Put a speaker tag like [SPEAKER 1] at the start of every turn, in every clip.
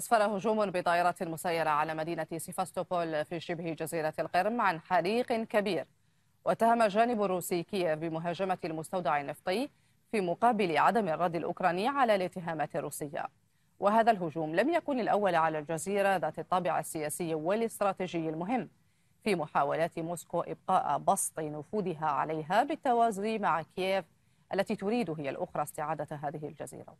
[SPEAKER 1] أسفر هجوم بطائرات مسيرة على مدينة سيفاستوبول في شبه جزيرة القرم عن حريق كبير واتهم الجانب الروسي كييف بمهاجمة المستودع النفطي في مقابل عدم الرد الأوكراني على الاتهامات الروسية وهذا الهجوم لم يكن الأول على الجزيرة ذات الطابع السياسي والاستراتيجي المهم في محاولات موسكو إبقاء بسط نفوذها عليها بالتوازي مع كييف التي تريد هي الأخرى استعادة هذه الجزيرة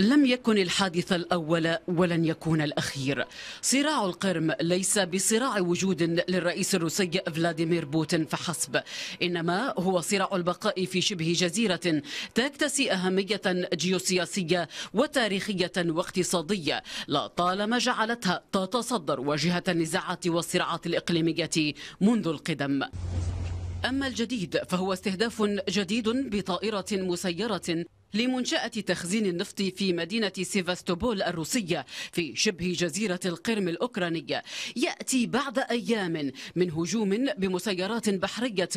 [SPEAKER 1] لم يكن الحادث الأول ولن يكون الأخير صراع القرم ليس بصراع وجود للرئيس الروسي فلاديمير بوتين فحسب إنما هو صراع البقاء في شبه جزيرة تكتسي أهمية جيوسياسية وتاريخية واقتصادية لا طالما جعلتها تتصدر واجهة النزاعات والصراعات الإقليمية منذ القدم أما الجديد فهو استهداف جديد بطائرة مسيرة لمنشأة تخزين النفط في مدينة سيفاستوبول الروسية في شبه جزيرة القرم الأوكرانية يأتي بعد أيام من هجوم بمسيرات بحرية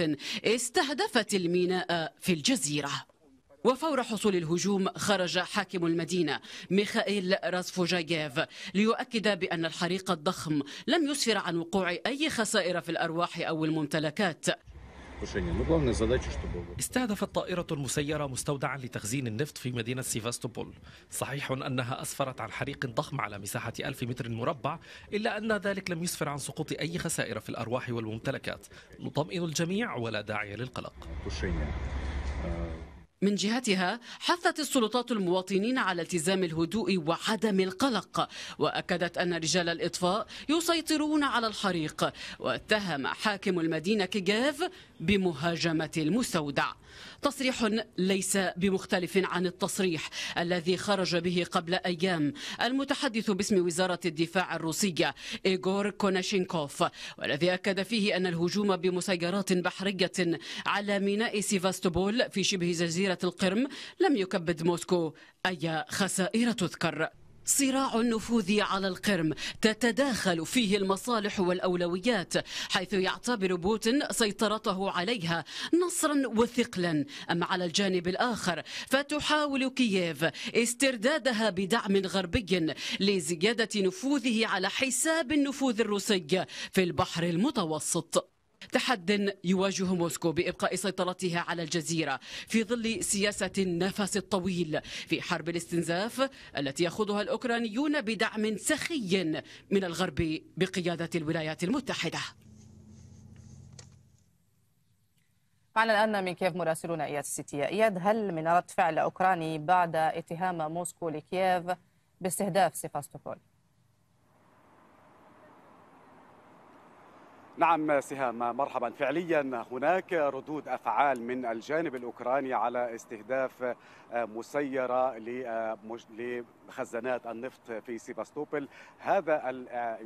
[SPEAKER 1] استهدفت الميناء في الجزيرة وفور حصول الهجوم خرج حاكم المدينة ميخائيل راسفوجاييف ليؤكد بأن الحريق الضخم لم يسفر عن وقوع أي خسائر في الأرواح أو الممتلكات
[SPEAKER 2] استهدفت طائرة مسيرة مستودعا لتخزين النفط في مدينة سيفاستوبول صحيح أنها أسفرت عن حريق ضخم على مساحة ألف متر مربع إلا أن ذلك لم يسفر عن سقوط أي خسائر في الأرواح والممتلكات نطمئن الجميع ولا داعي للقلق
[SPEAKER 1] من جهتها حثت السلطات المواطنين على التزام الهدوء وعدم القلق واكدت ان رجال الاطفاء يسيطرون على الحريق واتهم حاكم المدينه كيغيف بمهاجمه المستودع تصريح ليس بمختلف عن التصريح الذي خرج به قبل أيام المتحدث باسم وزارة الدفاع الروسية إيغور كوناشينكوف والذي أكد فيه أن الهجوم بمسيرات بحرية على ميناء سيفاستوبول في شبه جزيرة القرم لم يكبد موسكو أي خسائر تذكر صراع النفوذ على القرم تتداخل فيه المصالح والأولويات حيث يعتبر بوتين سيطرته عليها نصرا وثقلا أما على الجانب الآخر فتحاول كييف استردادها بدعم غربي لزيادة نفوذه على حساب النفوذ الروسي في البحر المتوسط تحد يواجه موسكو بإبقاء سيطرتها على الجزيرة في ظل سياسة النفس الطويل في حرب الاستنزاف التي يخوضها الأوكرانيون بدعم سخي من الغرب بقيادة الولايات المتحدة معنا الآن من كييف مراسلنا إياد السيتية إياد هل من رد فعل أوكراني بعد اتهام موسكو لكييف باستهداف سيفاستوبول؟
[SPEAKER 2] نعم سهام مرحبا فعليا هناك ردود افعال من الجانب الاوكراني على استهداف مسيره لخزانات النفط في سيفاستوبل هذا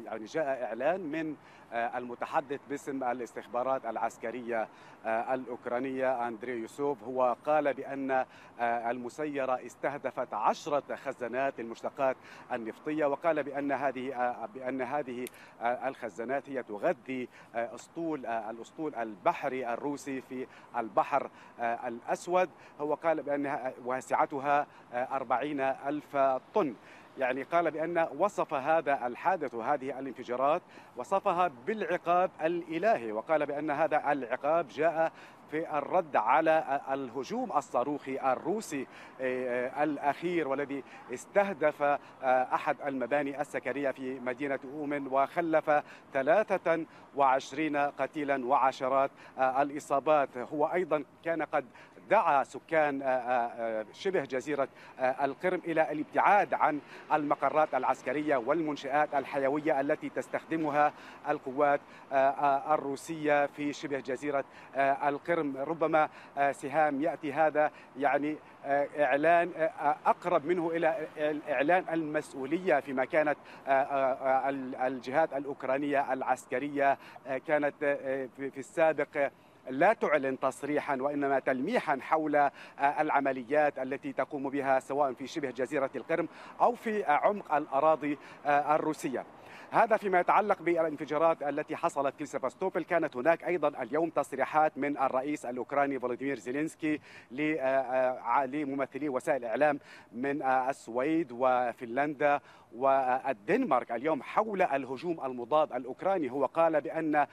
[SPEAKER 2] يعني جاء اعلان من المتحدث باسم الاستخبارات العسكريه الاوكرانيه اندري يوسوف هو قال بان المسيره استهدفت عشرة خزانات للمشتقات النفطيه وقال بان هذه بان هذه الخزانات هي تغذي آه، اسطول آه، الاسطول البحري الروسي في البحر آه، الاسود هو قال بانها واسعتها 40 الف طن يعني قال بأن وصف هذا الحادث وهذه الانفجارات وصفها بالعقاب الإلهي وقال بأن هذا العقاب جاء في الرد على الهجوم الصاروخي الروسي إيه، إيه، الأخير والذي استهدف آه، أحد المباني السكنية في مدينة أومن وخلف 23 قتيلا وعشرات آه، الإصابات هو أيضا كان قد دعا سكان آه، شبه جزيرة القرم إلى الابتعاد عن المقرات العسكرية والمنشآت الحيوية التي تستخدمها القوات الروسية في شبه جزيرة القرم الخصم ربما آه، سهام ياتي هذا يعني آه، اعلان آه، اقرب منه الى اعلان المسؤوليه فيما كانت الجهات الاوكرانيه العسكريه كانت في السابق لا تعلن تصريحا وانما تلميحا حول العمليات التي تقوم بها سواء في شبه جزيره القرم او في عمق الاراضي الروسيه. هذا فيما يتعلق بالانفجارات التي حصلت في سيفاستوبل كانت هناك أيضا اليوم تصريحات من الرئيس الأوكراني فولوديمير زيلينسكي آه، آه، لممثلي وسائل الإعلام من آه، السويد وفنلندا والدنمارك اليوم حول الهجوم المضاد الأوكراني هو قال بأن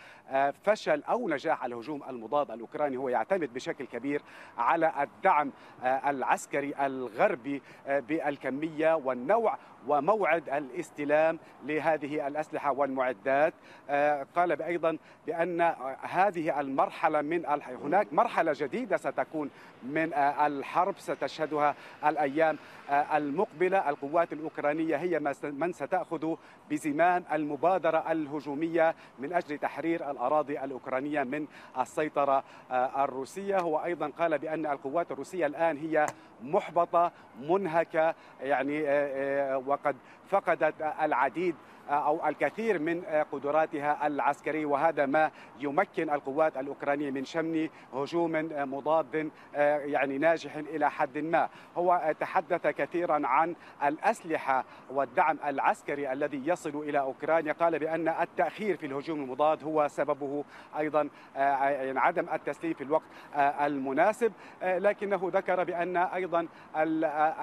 [SPEAKER 2] فشل أو نجاح الهجوم المضاد الأوكراني هو يعتمد بشكل كبير على الدعم العسكري الغربي بالكمية والنوع وموعد الاستلام لهذه هذه الأسلحة والمعدات آه، قال أيضا بأن هذه المرحلة من هناك مرحلة جديدة ستكون من آه، الحرب ستشهدها الأيام آه، المقبلة القوات الأوكرانية هي من ستأخذ بزمام المبادرة الهجومية من أجل تحرير الأراضي الأوكرانية من السيطرة الروسية هو أيضا قال بأن القوات الروسية الآن هي محبطه منهكه يعني آه، آه، وقد فقدت العديد آه، او الكثير من قدراتها العسكريه وهذا ما يمكن القوات الاوكرانيه من شن هجوم مضاد يعني ناجح الى حد ما، هو تحدث كثيرا عن الاسلحه والدعم العسكري الذي يصل الى اوكرانيا، قال بان التاخير في الهجوم المضاد هو سببه ايضا يعني عدم التسليم في الوقت المناسب، لكنه ذكر بان ايضا ايضا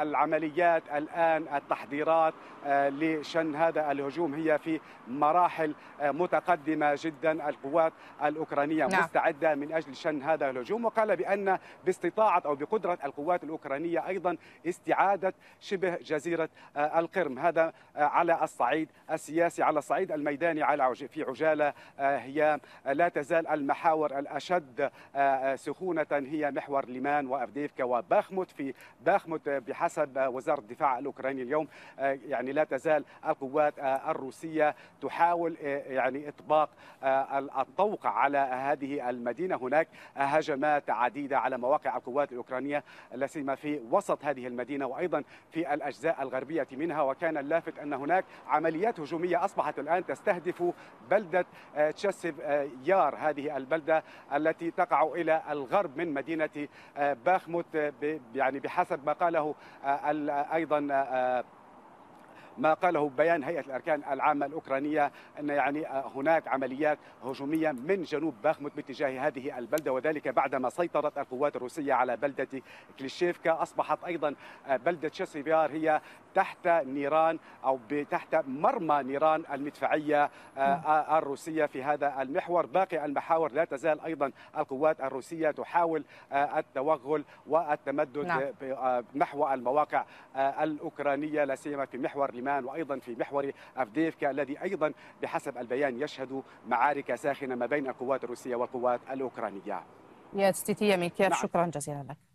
[SPEAKER 2] العمليات الان التحضيرات آه، لشن هذا الهجوم هي في مراحل آه، متقدمه جدا القوات الاوكرانيه نعم. مستعده من اجل شن هذا الهجوم وقال بان باستطاعه او بقدره القوات الاوكرانيه ايضا استعاده شبه جزيره آه، القرم هذا على الصعيد السياسي على الصعيد الميداني على في عجاله هي لا تزال المحاور الاشد سخونه هي محور ليمان وافديفكا وباخموت في باخموت بحسب وزاره الدفاع الاوكراني اليوم آه، يعني لا تزال القوات آه، الروسيه تحاول آه، يعني اطباق الطوق على هذه المدينه هناك هجمات عديده على مواقع القوات الاوكرانيه لا سيما في وسط هذه المدينه وايضا في الاجزاء الغربيه منها وكان اللافت ان هناك عمليات هجوميه اصبحت الان تستهدف بلده تشسف يار هذه البلده التي تقع الى الغرب من مدينه باخموت يعني بحسب ما قاله آه، آه، ايضا آه، ما قاله بيان هيئه الاركان العامه الاوكرانيه ان يعني هناك عمليات هجوميه من جنوب باخموت باتجاه هذه البلده وذلك بعدما سيطرت القوات الروسيه على بلده كليشيفكا اصبحت ايضا بلده شاسيفيار هي تحت نيران او تحت مرمى نيران المدفعيه آه، آه، الروسيه في هذا المحور باقي المحاور لا تزال ايضا القوات الروسيه تحاول آه، التوغل والتمدد نعم. نحو المواقع الاوكرانيه لا سيما في محور الشمال وأيضا في محور أفديفكا الذي أيضا بحسب البيان يشهد معارك ساخنة ما بين القوات الروسية والقوات الأوكرانية
[SPEAKER 1] يا ستيتيا ميكير نعم. شكرا جزيلا لك